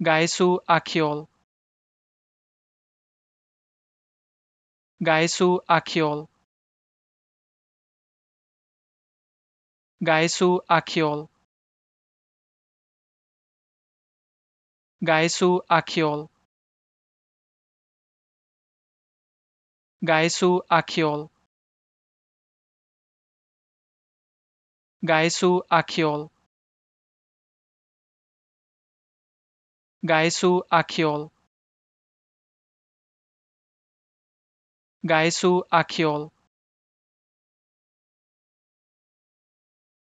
Gaisu Akiol. Gaisu Akiol. Gaisu Akiol. Gaisu Akiol. Gaisu Akiol. Gaisu Akiol. Gaisu Akiol. Gaisu Akiol.